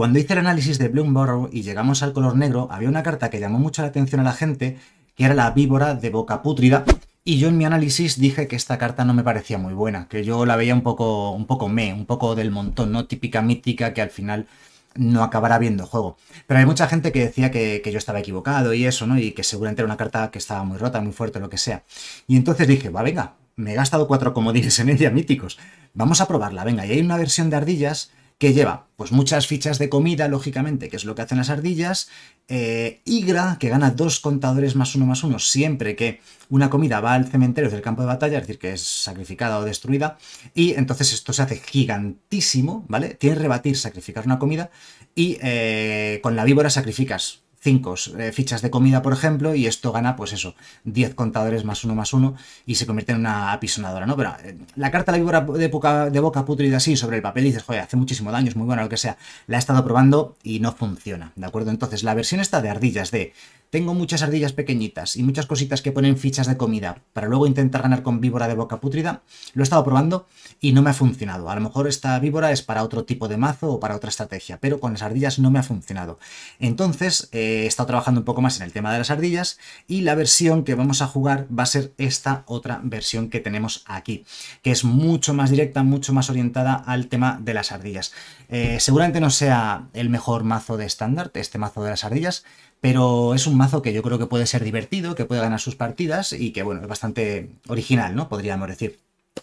Cuando hice el análisis de Bloomborough y llegamos al color negro, había una carta que llamó mucho la atención a la gente, que era la víbora de boca pútrida, y yo en mi análisis dije que esta carta no me parecía muy buena, que yo la veía un poco, un poco me, un poco del montón, ¿no? Típica mítica que al final no acabará viendo juego. Pero hay mucha gente que decía que, yo estaba equivocado y eso, ¿no? Y que seguramente era una carta que estaba muy rota, muy fuerte, lo que sea. Y entonces dije, va, venga, me he gastado cuatro comodines en ella, míticos. Vamos a probarla, venga. Y hay una versión de ardillas que lleva pues muchas fichas de comida, lógicamente, que es lo que hacen las ardillas. Eh, Igra, que gana dos contadores más uno más uno siempre que una comida va al cementerio del campo de batalla, es decir, que es sacrificada o destruida. Y entonces esto se hace gigantísimo, ¿vale? Tienes rebatir, sacrificar una comida. Y eh, con la víbora sacrificas 5 eh, fichas de comida, por ejemplo, y esto gana, pues eso, 10 contadores más uno más uno y se convierte en una apisonadora, ¿no? Pero eh, la carta de la víbora de, boca, putrida así sobre el papel dices, joder, hace muchísimo daño, es muy bueno lo que sea. La he estado probando y no funciona, ¿de acuerdo? Entonces, la versión esta de ardillas de tengo muchas ardillas pequeñitas y muchas cositas que ponen fichas de comida para luego intentar ganar con víbora de boca pútrida. Lo he estado probando y no me ha funcionado. A lo mejor esta víbora es para otro tipo de mazo o para otra estrategia, pero con las ardillas no me ha funcionado. Entonces eh, he estado trabajando un poco más en el tema de las ardillas y la versión que vamos a jugar va a ser esta otra versión que tenemos aquí, que es mucho más directa, mucho más orientada al tema de las ardillas. Eh, seguramente no sea el mejor mazo de estándar, este mazo de las ardillas, pero es un mazo que yo creo que puede ser divertido, que puede ganar sus partidas y que, bueno, es bastante original, ¿no? Podríamos decir.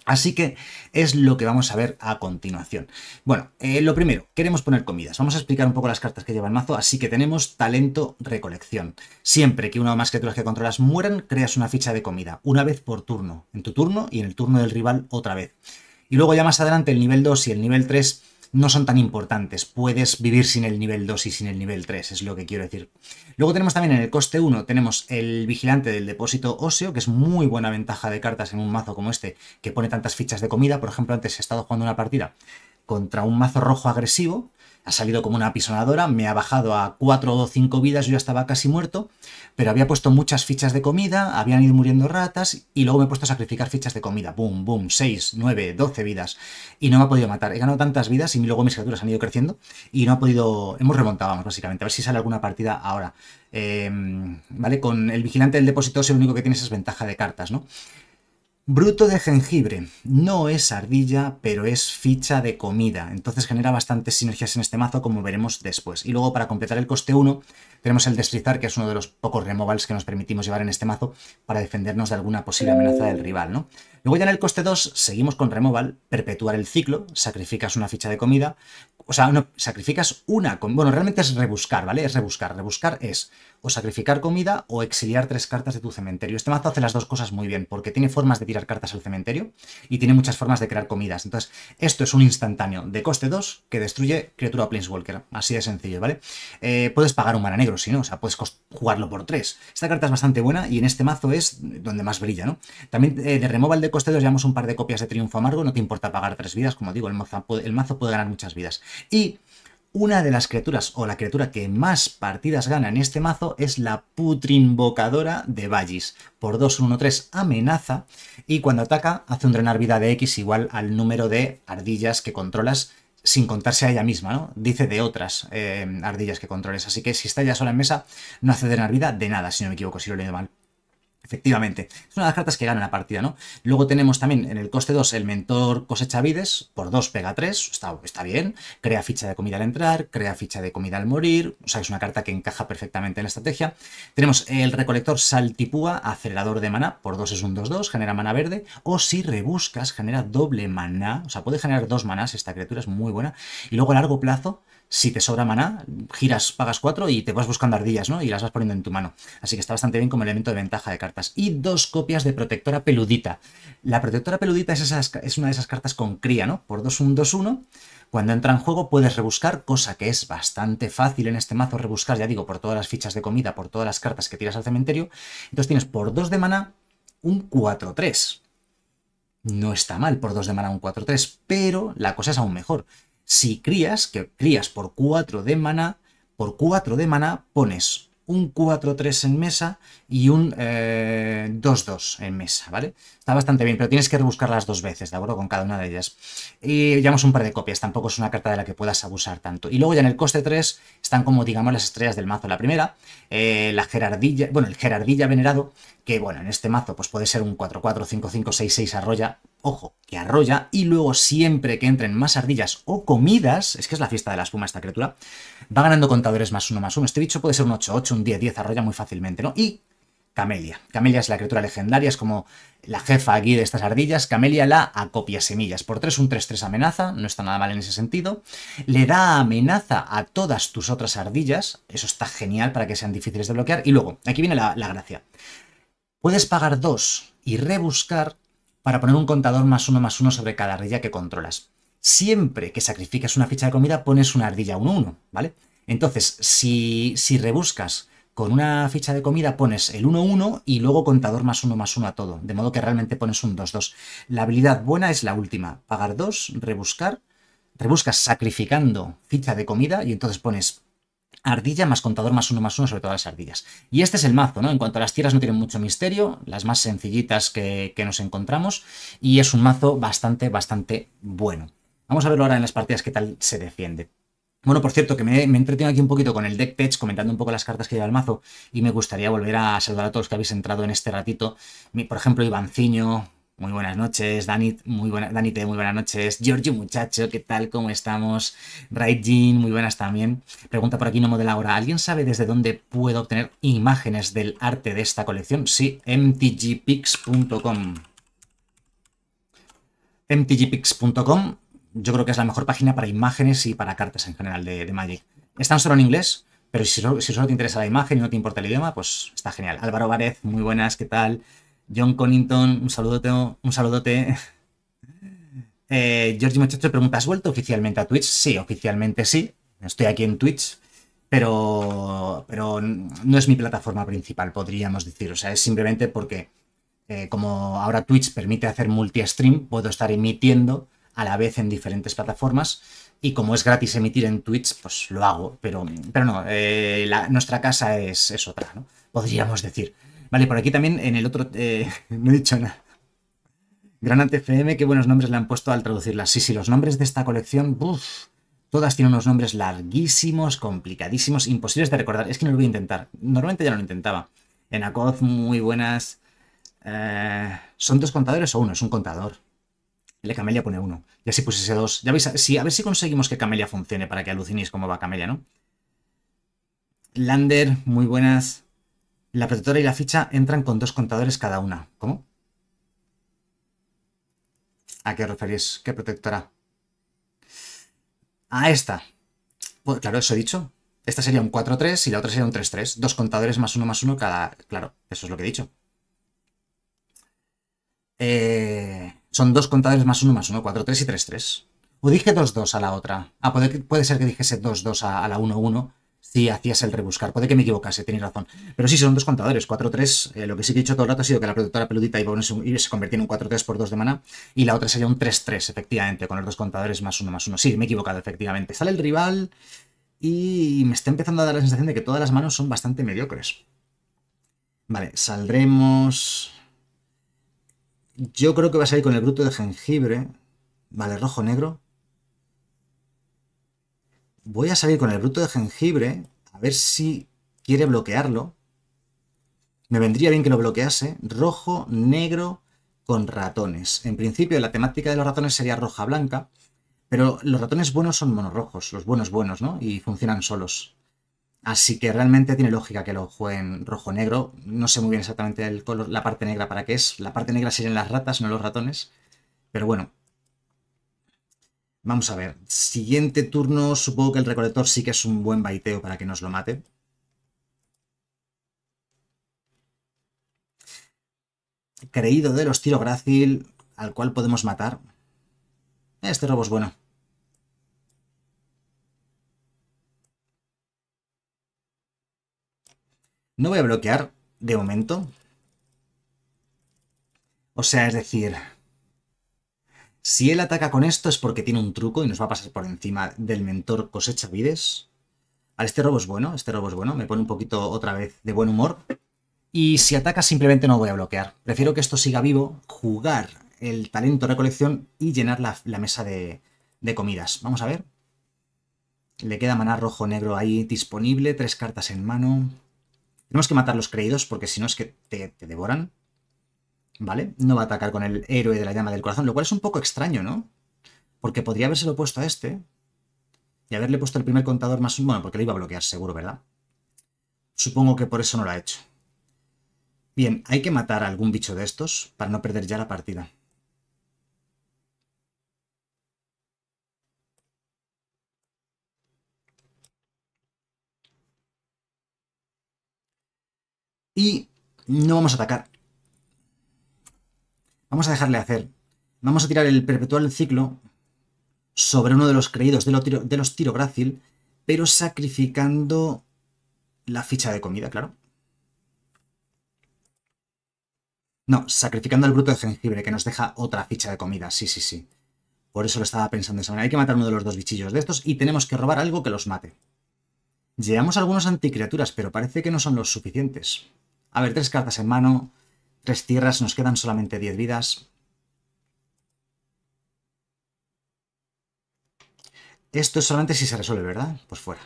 Así que es lo que vamos a ver a continuación. Bueno, eh, lo primero, queremos poner comidas. Vamos a explicar un poco las cartas que lleva el mazo, así que tenemos talento recolección. Siempre que una o más criaturas que controlas mueran, creas una ficha de comida, una vez por turno, en tu turno y en el turno del rival otra vez. Y luego ya más adelante el nivel 2 y el nivel 3 no son tan importantes. Puedes vivir sin el nivel 2 y sin el nivel 3, es lo que quiero decir. Luego tenemos también en el coste 1, tenemos el vigilante del depósito óseo, que es muy buena ventaja de cartas en un mazo como este, que pone tantas fichas de comida. Por ejemplo, antes he estado jugando una partida contra un mazo rojo agresivo ha salido como una apisonadora, me ha bajado a 4 o 5 vidas, yo ya estaba casi muerto, pero había puesto muchas fichas de comida, habían ido muriendo ratas y luego me he puesto a sacrificar fichas de comida. Boom, boom, 6, 9, 12 vidas y no me ha podido matar. He ganado tantas vidas y luego mis criaturas han ido creciendo y no ha podido... Hemos remontado, básicamente. A ver si sale alguna partida ahora. Em, ¿Vale? Con el vigilante del depósito es el único que tiene esa ventaja de cartas, ¿no? Bruto de jengibre. No es ardilla, pero es ficha de comida. Entonces genera bastantes sinergias en este mazo, como veremos después. Y luego, para completar el coste 1, tenemos el deslizar, que es uno de los pocos removals que nos permitimos llevar en este mazo para defendernos de alguna posible amenaza del rival, ¿no? Luego ya en el coste 2 seguimos con removal, perpetuar el ciclo, sacrificas una ficha de comida, o sea, no, sacrificas una, bueno, realmente es rebuscar, ¿vale? Es rebuscar, rebuscar es o sacrificar comida o exiliar tres cartas de tu cementerio. Este mazo hace las dos cosas muy bien, porque tiene formas de tirar cartas al cementerio y tiene muchas formas de crear comidas. Entonces, esto es un instantáneo de coste 2 que destruye criatura Planeswalker, así de sencillo, ¿vale? Eh, puedes pagar un mana negro, si no, o sea, puedes jugarlo por 3. Esta carta es bastante buena y en este mazo es donde más brilla, ¿no? También eh, de removal de coste 2 llevamos un par de copias de Triunfo Amargo, no te importa pagar tres vidas, como digo, el mazo, puede, el mazo puede ganar muchas vidas. Y una de las criaturas o la criatura que más partidas gana en este mazo es la Putrinvocadora de Vallis. Por 2, 1, 3 amenaza y cuando ataca hace un drenar vida de X igual al número de ardillas que controlas sin contarse a ella misma, ¿no? Dice de otras eh, ardillas que controles. Así que si está ella sola en mesa, no hace drenar vida de nada, si no me equivoco, si lo leo mal. Efectivamente, es una de las cartas que gana la partida, ¿no? Luego tenemos también en el coste 2 el mentor cosecha vides, por 2 pega 3, está, está, bien, crea ficha de comida al entrar, crea ficha de comida al morir, o sea, es una carta que encaja perfectamente en la estrategia. Tenemos el recolector saltipúa, acelerador de maná, por 2 es un 2-2, genera mana verde, o si rebuscas, genera doble maná, o sea, puede generar dos manas esta criatura es muy buena. Y luego a largo plazo si te sobra maná, giras, pagas 4 y te vas buscando ardillas, ¿no? Y las vas poniendo en tu mano. Así que está bastante bien como elemento de ventaja de cartas. Y dos copias de Protectora Peludita. La Protectora Peludita es, es una de esas cartas con cría, ¿no? Por 2-1-2-1. Cuando entra en juego puedes rebuscar, cosa que es bastante fácil en este mazo rebuscar, ya digo, por todas las fichas de comida, por todas las cartas que tiras al cementerio. Entonces tienes por 2 de mana un 4-3 no está mal por 2 de mana un 4-3, pero la cosa es aún mejor, si crías, que crías por 4 de mana, por 4 de mana, pones un 4-3 en mesa y un 2-2 eh, en mesa, ¿vale? Está bastante bien, pero tienes que rebuscarlas dos veces, ¿de acuerdo? Con cada una de ellas. Y llevamos un par de copias, tampoco es una carta de la que puedas abusar tanto. Y luego ya en el coste 3 están como, digamos, las estrellas del mazo. La primera, eh, la gerardilla, bueno, el gerardilla venerado, que bueno, en este mazo pues puede ser un 4-4, 5-5, 6-6 arroya, ojo, que arrolla, y luego siempre que entren más ardillas o comidas, es que es la fiesta de la espuma esta criatura, va ganando contadores más uno, más uno. Este bicho puede ser un 8-8, un 10-10, arrolla muy fácilmente, ¿no? Y Camelia. Camelia es la criatura legendaria, es como la jefa aquí de estas ardillas. Camelia la acopia semillas. Por 3, un 3-3 amenaza, no está nada mal en ese sentido. Le da amenaza a todas tus otras ardillas, eso está genial para que sean difíciles de bloquear. Y luego, aquí viene la, la gracia. Puedes pagar 2 y rebuscar para poner un contador más uno más uno sobre cada ardilla que controlas. Siempre que sacrificas una ficha de comida pones una ardilla 1-1, ¿vale? Entonces, si, si rebuscas con una ficha de comida pones el 1-1 y luego contador más uno más uno a todo, de modo que realmente pones un 2-2. La habilidad buena es la última, pagar 2, rebuscar, rebuscas sacrificando ficha de comida y entonces pones ardilla más contador más uno más uno sobre todas las ardillas. Y este es el mazo, ¿no? En cuanto a las tierras no tienen mucho misterio, las más sencillitas que, nos encontramos, y es un mazo bastante, bastante bueno. Vamos a verlo ahora en las partidas qué tal se defiende. Bueno, por cierto, que me, me entretengo aquí un poquito con el deck patch comentando un poco las cartas que lleva el mazo, y me gustaría volver a saludar a todos los que habéis entrado en este ratito. Por ejemplo, Ivanciño, muy buenas noches, Dani, muy buena, muy buenas noches. Giorgio, muchacho, ¿qué tal? ¿Cómo estamos? Jean, muy buenas también. Pregunta por aquí no modela ahora. ¿Alguien sabe desde dónde puedo obtener imágenes del arte de esta colección? Sí, mtgpix.com. mtgpix.com, yo creo que es la mejor página para imágenes y para cartas en general de, Magic. Están solo en inglés, pero si solo, si solo te interesa la imagen y no te importa el idioma, pues está genial. Álvaro Várez, muy buenas, ¿qué tal? John Connington, un saludote. Un saludote. Eh, George Muchacho pregunta, ¿has vuelto oficialmente a Twitch? Sí, oficialmente sí. Estoy aquí en Twitch, pero, pero no es mi plataforma principal, podríamos decir. O sea, es simplemente porque eh, como ahora Twitch permite hacer multi-stream, puedo estar emitiendo a la vez en diferentes plataformas. Y como es gratis emitir en Twitch, pues lo hago. Pero, pero no, eh, nuestra casa es, es otra, ¿no? Podríamos decir. Vale, por aquí también en el otro... Eh, no he dicho nada. Granate FM, qué buenos nombres le han puesto al traducirlas. Sí, sí, los nombres de esta colección, todas tienen unos nombres larguísimos, complicadísimos, imposibles de recordar. Es que no lo voy a intentar. Normalmente ya no lo intentaba. En muy buenas. Eh, ¿Son dos contadores o uno? Es un contador. Le Camelia pone uno. Y así ese dos. Ya veis, a, a ver si conseguimos que Camelia funcione para que alucinéis cómo va Camelia, ¿no? Lander, muy buenas. La protectora y la ficha entran con dos contadores cada una. ¿Cómo? ¿A qué referís? ¿Qué protectora? A esta. Pues, claro, eso he dicho. Esta sería un 4-3 y la otra sería un 3-3. Dos contadores más uno más uno cada... Claro, eso es lo que he dicho. Eh, son dos contadores más uno más uno, 4-3 y 3-3. O dije 2-2 a la otra. Ah, puede, puede, ser que dijese 2-2 a la 1-1 si hacías el rebuscar. Puede que me equivocase, tenéis razón. Pero sí, son dos contadores, 4-3. Eh, lo que sí que he dicho todo el rato ha sido que la protectora peludita iba a se en un 4-3 por 2 de mana y la otra sería un 3-3, efectivamente, con los dos contadores más uno más uno. Sí, me he equivocado, efectivamente. Sale el rival y me está empezando a dar la sensación de que todas las manos son bastante mediocres. Vale, saldremos... Yo creo que va a salir con el bruto de jengibre. Vale, rojo-negro. Voy a salir con el bruto de jengibre, a ver si quiere bloquearlo. Me vendría bien que lo bloquease. Rojo, negro, con ratones. En principio la temática de los ratones sería roja-blanca, pero los ratones buenos son monorrojos, los buenos buenos, ¿no? Y funcionan solos. Así que realmente tiene lógica que lo jueguen rojo-negro. No sé muy bien exactamente el color, la parte negra para qué es. La parte negra serían las ratas, no los ratones. Pero bueno, Vamos a ver, siguiente turno, supongo que el recolector sí que es un buen baiteo para que nos lo mate. Creído de los tiro grácil, al cual podemos matar. Este robo es bueno. No voy a bloquear de momento. O sea, es decir, si él ataca con esto es porque tiene un truco y nos va a pasar por encima del mentor cosecha vides. este robo es bueno, este robo es bueno, me pone un poquito otra vez de buen humor. Y si ataca simplemente no voy a bloquear. Prefiero que esto siga vivo, jugar el talento recolección y llenar la, mesa de, comidas. Vamos a ver. Le queda maná rojo-negro ahí disponible, tres cartas en mano. Tenemos que matar los creídos porque si no es que te devoran. ¿vale? No va a atacar con el héroe de la llama del corazón, lo cual es un poco extraño, ¿no? Porque podría habérselo puesto a este y haberle puesto el primer contador más... Bueno, porque lo iba a bloquear seguro, ¿verdad? Supongo que por eso no lo ha hecho. Bien, hay que matar a algún bicho de estos para no perder ya la partida. Y no vamos a atacar Vamos a dejarle hacer. Vamos a tirar el perpetual ciclo sobre uno de los creídos de, los Tirográcil, pero sacrificando la ficha de comida, claro. No, sacrificando el bruto de jengibre, que nos deja otra ficha de comida. Sí, sí, sí. Por eso lo estaba pensando de esa manera. Hay que matar uno de los dos bichillos de estos y tenemos que robar algo que los mate. Llevamos algunos anticriaturas, pero parece que no son los suficientes. A ver, tres cartas en mano. Tres tierras, nos quedan solamente 10 vidas. Esto es solamente si se resuelve, ¿verdad? Pues fuera.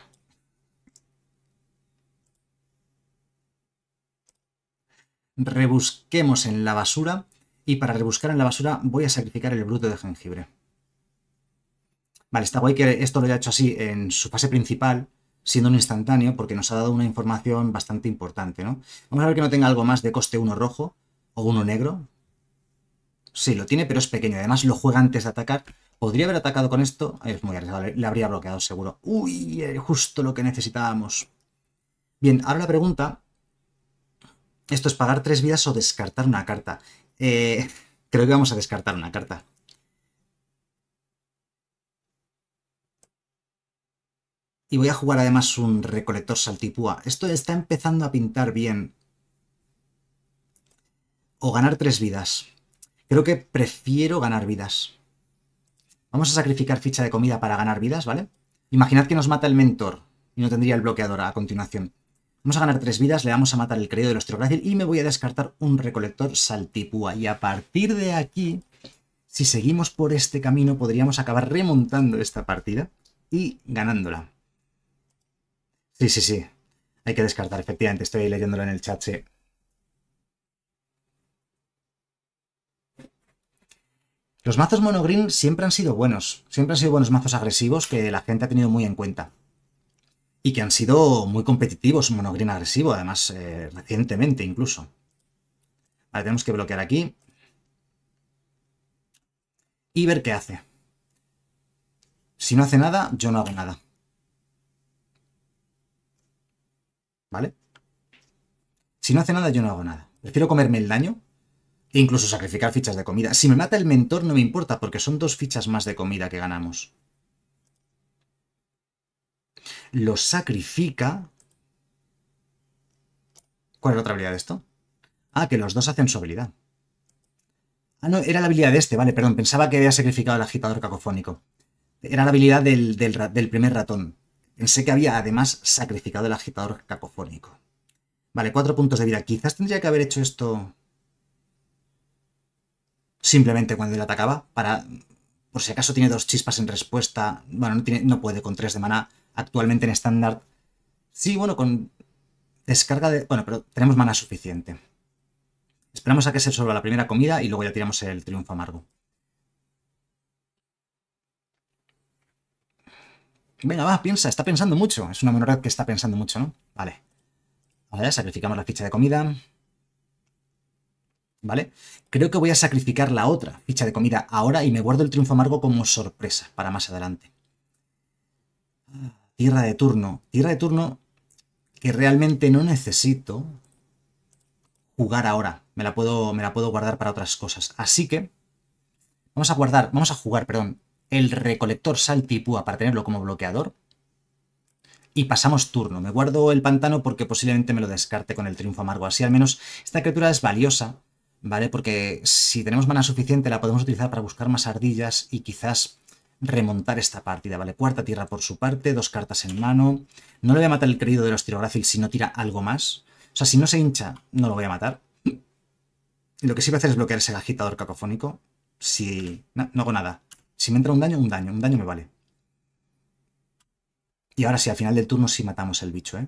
Rebusquemos en la basura. Y para rebuscar en la basura voy a sacrificar el bruto de jengibre. Vale, está guay que esto lo haya hecho así en su fase principal, siendo un instantáneo, porque nos ha dado una información bastante importante, ¿no? Vamos a ver que no tenga algo más de coste 1 rojo, o uno negro. Sí, lo tiene, pero es pequeño. Además, lo juega antes de atacar. Podría haber atacado con esto. Es muy arriesgado. Le habría bloqueado seguro. Uy, justo lo que necesitábamos. Bien, ahora la pregunta. Esto es pagar tres vidas o descartar una carta. Eh, creo que vamos a descartar una carta. Y voy a jugar además un recolector saltipúa. Esto está empezando a pintar bien o ganar tres vidas. Creo que prefiero ganar vidas. Vamos a sacrificar ficha de comida para ganar vidas, ¿vale? Imaginad que nos mata el mentor y no tendría el bloqueador a continuación. Vamos a ganar tres vidas, le vamos a matar el credo los ostrográcil y me voy a descartar un recolector saltipúa. Y a partir de aquí, si seguimos por este camino, podríamos acabar remontando esta partida y ganándola. Sí, sí, sí. Hay que descartar, efectivamente. Estoy leyéndolo en el chat, sí. Los mazos monogreen siempre han sido buenos, siempre han sido buenos mazos agresivos que la gente ha tenido muy en cuenta. Y que han sido muy competitivos, monogreen agresivo, además eh, recientemente incluso. Vale, tenemos que bloquear aquí. Y ver qué hace. Si no hace nada, yo no hago nada. ¿Vale? Si no hace nada, yo no hago nada. Prefiero comerme el daño incluso sacrificar fichas de comida. Si me mata el mentor no me importa, porque son dos fichas más de comida que ganamos. Lo sacrifica... ¿Cuál es la otra habilidad de esto? Ah, que los dos hacen su habilidad. Ah, no, era la habilidad de este, vale, perdón. Pensaba que había sacrificado el agitador cacofónico. Era la habilidad del, del primer ratón. Pensé que había además sacrificado el agitador cacofónico. Vale, cuatro puntos de vida. Quizás tendría que haber hecho esto simplemente cuando él atacaba, para, por si acaso tiene dos chispas en respuesta, bueno, no, tiene, no puede con tres de mana actualmente en estándar. Sí, bueno, con descarga de... Bueno, pero tenemos mana suficiente. Esperamos a que se absorba la primera comida y luego ya tiramos el triunfo amargo. Venga, va, piensa, está pensando mucho. Es una red que está pensando mucho, ¿no? Vale. Ahora sacrificamos la ficha de comida. ¿vale? Creo que voy a sacrificar la otra ficha de comida ahora y me guardo el triunfo amargo como sorpresa para más adelante. Ah, tierra de turno. Tierra de turno que realmente no necesito jugar ahora. Me la puedo, me la puedo guardar para otras cosas. Así que vamos a guardar, vamos a jugar, perdón, el recolector saltipúa para tenerlo como bloqueador. Y pasamos turno. Me guardo el pantano porque posiblemente me lo descarte con el triunfo amargo. Así al menos esta criatura es valiosa ¿vale? Porque si tenemos mana suficiente la podemos utilizar para buscar más ardillas y quizás remontar esta partida, ¿vale? Cuarta tierra por su parte, dos cartas en mano. No le voy a matar el querido de los tirográficos si no tira algo más. O sea, si no se hincha, no lo voy a matar. lo que sí voy a hacer es bloquear ese agitador cacofónico. Si... No, no hago nada. Si me entra un daño, un daño. Un daño me vale. Y ahora sí, al final del turno sí matamos el bicho, ¿eh?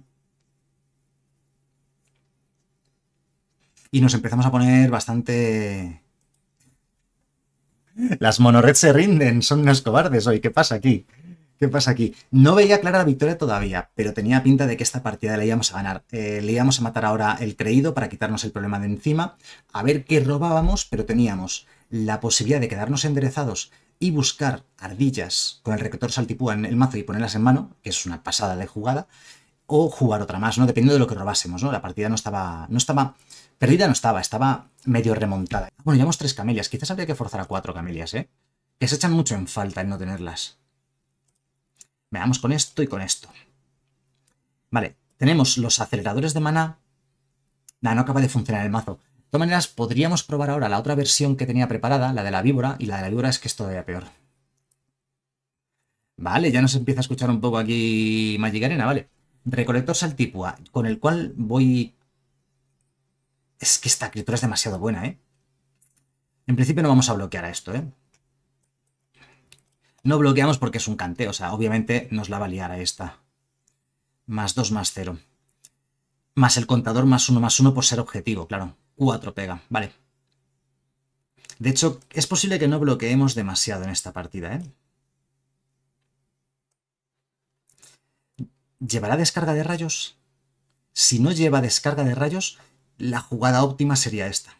y nos empezamos a poner bastante... Las monorreds se rinden, son unos cobardes hoy, ¿qué pasa aquí? ¿Qué pasa aquí? No veía clara la victoria todavía, pero tenía pinta de que esta partida la íbamos a ganar. Eh, le íbamos a matar ahora el creído para quitarnos el problema de encima, a ver qué robábamos, pero teníamos la posibilidad de quedarnos enderezados y buscar ardillas con el rector saltipúa en el mazo y ponerlas en mano, que es una pasada de jugada, o jugar otra más, ¿no? Dependiendo de lo que robásemos, ¿no? La partida no estaba, no estaba Perdida no estaba, estaba medio remontada. Bueno, llevamos tres camelias. Quizás habría que forzar a cuatro camelias, ¿eh? Que se echan mucho en falta en no tenerlas. Veamos con esto y con esto. Vale, tenemos los aceleradores de mana. Nada, no acaba de funcionar el mazo. De todas maneras, podríamos probar ahora la otra versión que tenía preparada, la de la víbora, y la de la víbora es que es todavía peor. Vale, ya nos empieza a escuchar un poco aquí Magic Arena, vale. Recolector Saltipua, con el cual voy es que esta criatura es demasiado buena, ¿eh? En principio no vamos a bloquear a esto, ¿eh? No bloqueamos porque es un canteo, o sea, obviamente nos la va a liar a esta. Más 2, más 0. Más el contador, más 1, más 1 por ser objetivo, claro. 4 pega, vale. De hecho, es posible que no bloqueemos demasiado en esta partida, ¿eh? ¿Llevará descarga de rayos? Si no lleva descarga de rayos, la jugada óptima sería esta.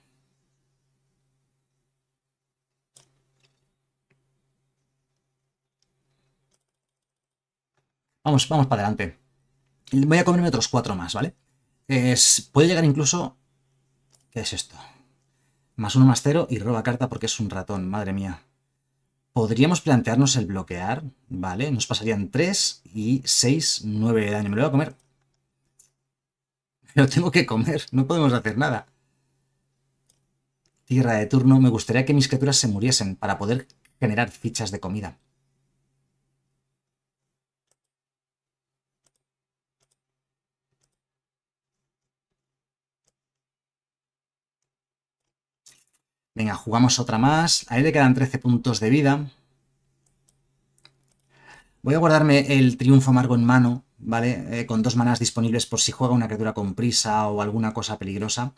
Vamos, vamos para adelante. Voy a comerme otros cuatro más, ¿vale? puede llegar incluso... ¿Qué es esto? Más uno, más cero y roba carta porque es un ratón, madre mía. Podríamos plantearnos el bloquear, ¿vale? Nos pasarían 3 y 6, 9 de daño. Me lo voy a comer pero tengo que comer, no podemos hacer nada. Tierra de turno, me gustaría que mis criaturas se muriesen para poder generar fichas de comida. Venga, jugamos otra más. Ahí le quedan 13 puntos de vida. Voy a guardarme el triunfo amargo en mano ¿vale? Eh, con dos manas disponibles por si juega una criatura con prisa o alguna cosa peligrosa.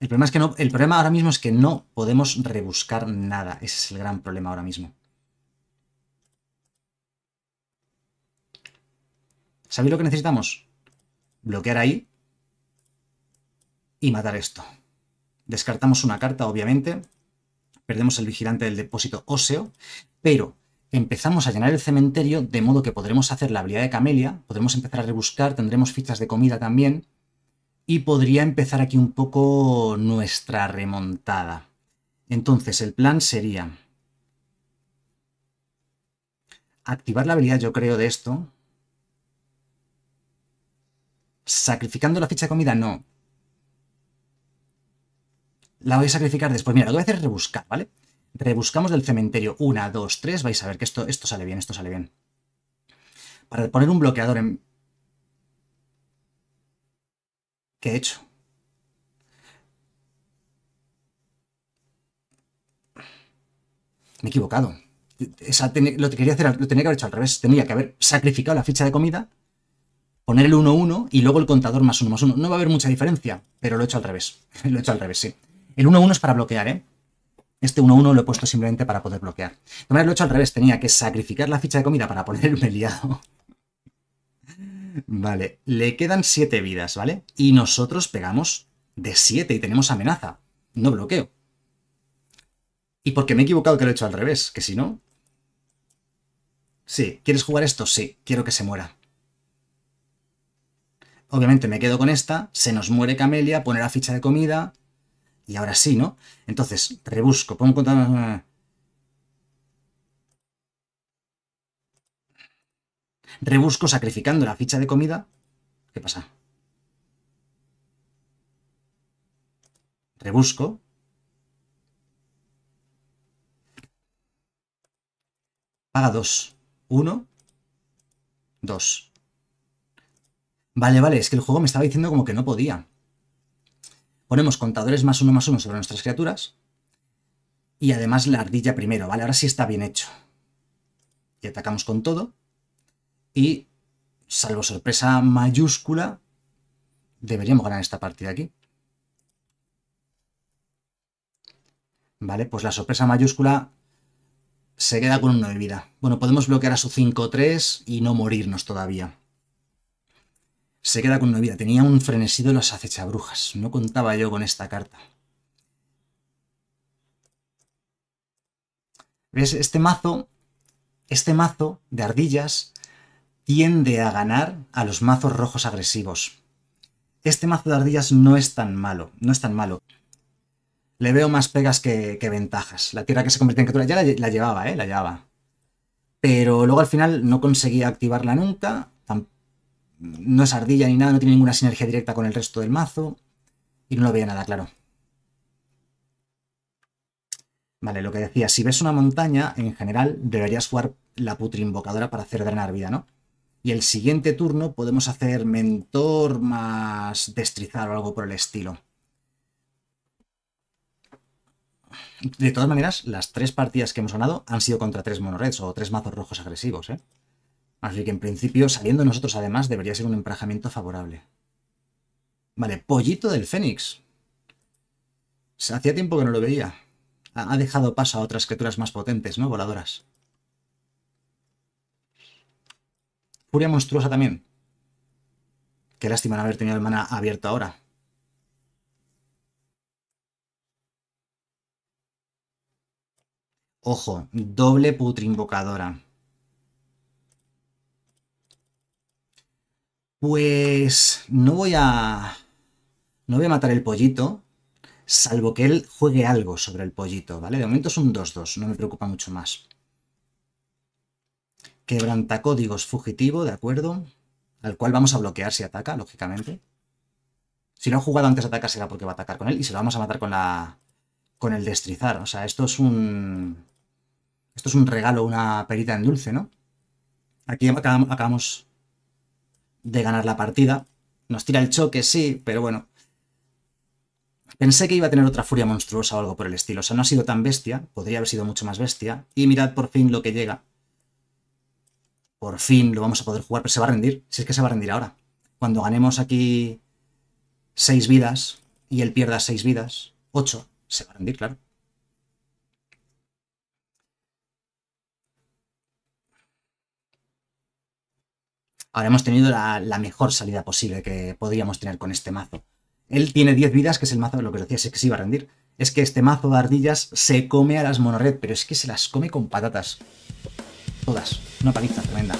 El problema, es que no, el problema ahora mismo es que no podemos rebuscar nada. Ese es el gran problema ahora mismo. ¿Sabéis lo que necesitamos? Bloquear ahí y matar esto. Descartamos una carta, obviamente. Perdemos el vigilante del depósito óseo. Pero empezamos a llenar el cementerio de modo que podremos hacer la habilidad de Camelia, podremos empezar a rebuscar, tendremos fichas de comida también y podría empezar aquí un poco nuestra remontada. Entonces, el plan sería activar la habilidad, yo creo, de esto. ¿Sacrificando la ficha de comida? No. La voy a sacrificar después. Mira, lo voy a hacer rebuscar, ¿vale? Rebuscamos del cementerio 1, 2, 3. Vais a ver que esto, esto sale bien, esto sale bien. Para poner un bloqueador en... ¿Qué he hecho? Me he equivocado. Esa, lo, quería hacer, lo tenía que haber hecho al revés. Tenía que haber sacrificado la ficha de comida, poner el 1-1 y luego el contador más 1 más 1. No va a haber mucha diferencia, pero lo he hecho al revés. lo he hecho al revés, sí. El 1-1 es para bloquear, ¿eh? Este 1-1 lo he puesto simplemente para poder bloquear. De lo he hecho al revés, tenía que sacrificar la ficha de comida para el liado. Vale, le quedan 7 vidas, ¿vale? Y nosotros pegamos de 7 y tenemos amenaza. No bloqueo. Y porque me he equivocado que lo he hecho al revés, que si no... Sí, ¿quieres jugar esto? Sí, quiero que se muera. Obviamente me quedo con esta, se nos muere Camelia, pone la ficha de comida, y ahora sí, ¿no? Entonces, rebusco, pongo contra... Eh, rebusco sacrificando la ficha de comida. ¿Qué pasa? Rebusco. Paga dos. Uno. Dos. Vale, vale, es que el juego me estaba diciendo como que no podía. Ponemos contadores más uno más uno sobre nuestras criaturas. Y además la ardilla primero, ¿vale? Ahora sí está bien hecho. Y atacamos con todo. Y, salvo sorpresa mayúscula, deberíamos ganar esta partida aquí. Vale, pues la sorpresa mayúscula se queda con uno de vida. Bueno, podemos bloquear a su 5-3 y no morirnos todavía. Se queda con vida. Tenía un frenesí de las acechabrujas. No contaba yo con esta carta. ¿Ves? Este mazo, este mazo de ardillas tiende a ganar a los mazos rojos agresivos. Este mazo de ardillas no es tan malo, no es tan malo. Le veo más pegas que, ventajas. La tierra que se convierte en criatura ya la, la llevaba, ¿eh? La llevaba. Pero luego al final no conseguía activarla nunca no es ardilla ni nada, no tiene ninguna sinergia directa con el resto del mazo y no lo veía nada claro. Vale, lo que decía, si ves una montaña, en general deberías jugar la putre invocadora para hacer drenar vida, ¿no? Y el siguiente turno podemos hacer mentor más destrizar o algo por el estilo. De todas maneras, las tres partidas que hemos ganado han sido contra tres monoreds o tres mazos rojos agresivos, ¿eh? Así que en principio, saliendo nosotros además, debería ser un emparejamiento favorable. Vale, Pollito del Fénix. Hacía tiempo que no lo veía. Ha dejado paso a otras criaturas más potentes, ¿no? Voladoras. Furia monstruosa también. Qué lástima no haber tenido el mana abierto ahora. Ojo, doble putre invocadora. Pues no voy a... No voy a matar el pollito, salvo que él juegue algo sobre el pollito, ¿vale? De momento es un 2-2, no me preocupa mucho más. Quebranta códigos fugitivo, ¿de acuerdo? Al cual vamos a bloquear si ataca, lógicamente. Si no ha jugado antes ataca atacar será porque va a atacar con él y se lo vamos a matar con la con el destrizar. O sea, esto es un... Esto es un regalo, una perita en dulce, ¿no? Aquí acabamos de ganar la partida. Nos tira el choque, sí, pero bueno. Pensé que iba a tener otra furia monstruosa o algo por el estilo. O sea, no ha sido tan bestia. Podría haber sido mucho más bestia. Y mirad por fin lo que llega. Por fin lo vamos a poder jugar, pero se va a rendir. Si es que se va a rendir ahora. Cuando ganemos aquí seis vidas y él pierda seis vidas, ocho, se va a rendir, claro. Ahora hemos tenido la, mejor salida posible que podríamos tener con este mazo. Él tiene 10 vidas, que es el mazo, de lo que os decía, es que se iba a rendir. Es que este mazo de ardillas se come a las monored, pero es que se las come con patatas. Todas. Una paliza tremenda.